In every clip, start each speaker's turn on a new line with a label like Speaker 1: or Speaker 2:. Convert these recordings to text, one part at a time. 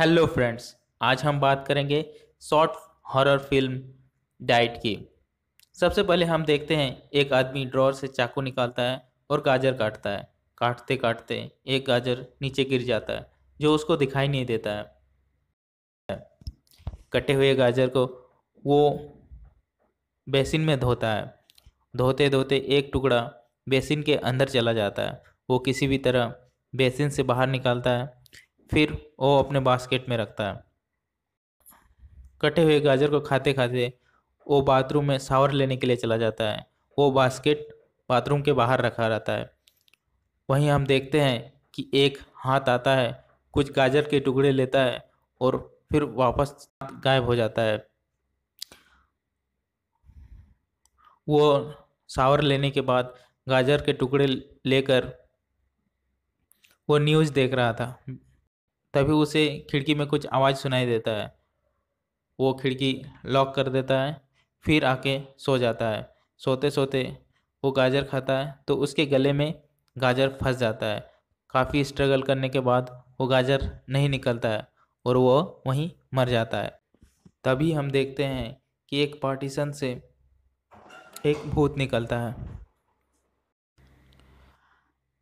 Speaker 1: hello friends आज हम बात करेंगे शॉर्ट हॉरर फिल्म डाइट की सबसे पहले हम देखते हैं एक आदमी ड्रॉर से चाकू निकालता है और गाजर काटता है काटते काटते एक गाजर नीचे गिर जाता है जो उसको दिखाई नहीं देता है कटे हुए गाजर को वो बेसिन में धोता है धोते धोते एक टुकड़ा बेसिन के अंदर चला जाता है वो किसी भी तरह बेसिन से बाहर निकालता है फिर वो अपने बास्केट में रखता है कटे हुए गाजर को खाते खाते वो बाथरूम में सावर लेने के लिए चला जाता है वो बास्केट बाथरूम के बाहर रखा रहता है वहीं हम देखते हैं कि एक हाथ आता है कुछ गाजर के टुकड़े लेता है और फिर वापस गायब हो जाता है वो सावर लेने के बाद गाजर के टुकड़े लेकर वो न्यूज़ देख रहा था तभी उसे खिड़की में कुछ आवाज़ सुनाई देता है वो खिड़की लॉक कर देता है फिर आके सो जाता है सोते सोते वो गाजर खाता है तो उसके गले में गाजर फंस जाता है काफ़ी स्ट्रगल करने के बाद वो गाजर नहीं निकलता है और वो वहीं मर जाता है तभी हम देखते हैं कि एक पार्टीशन से एक भूत निकलता है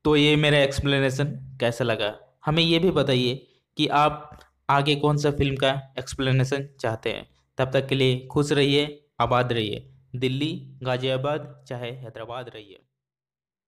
Speaker 1: तो ये मेरा एक्सप्लेनेशन कैसा लगा हमें ये भी बताइए कि आप आगे कौन सा फिल्म का एक्सप्लेनेशन चाहते हैं तब तक के लिए खुश रहिए आबाद रहिए दिल्ली गाज़ियाबाद चाहे हैदराबाद रहिए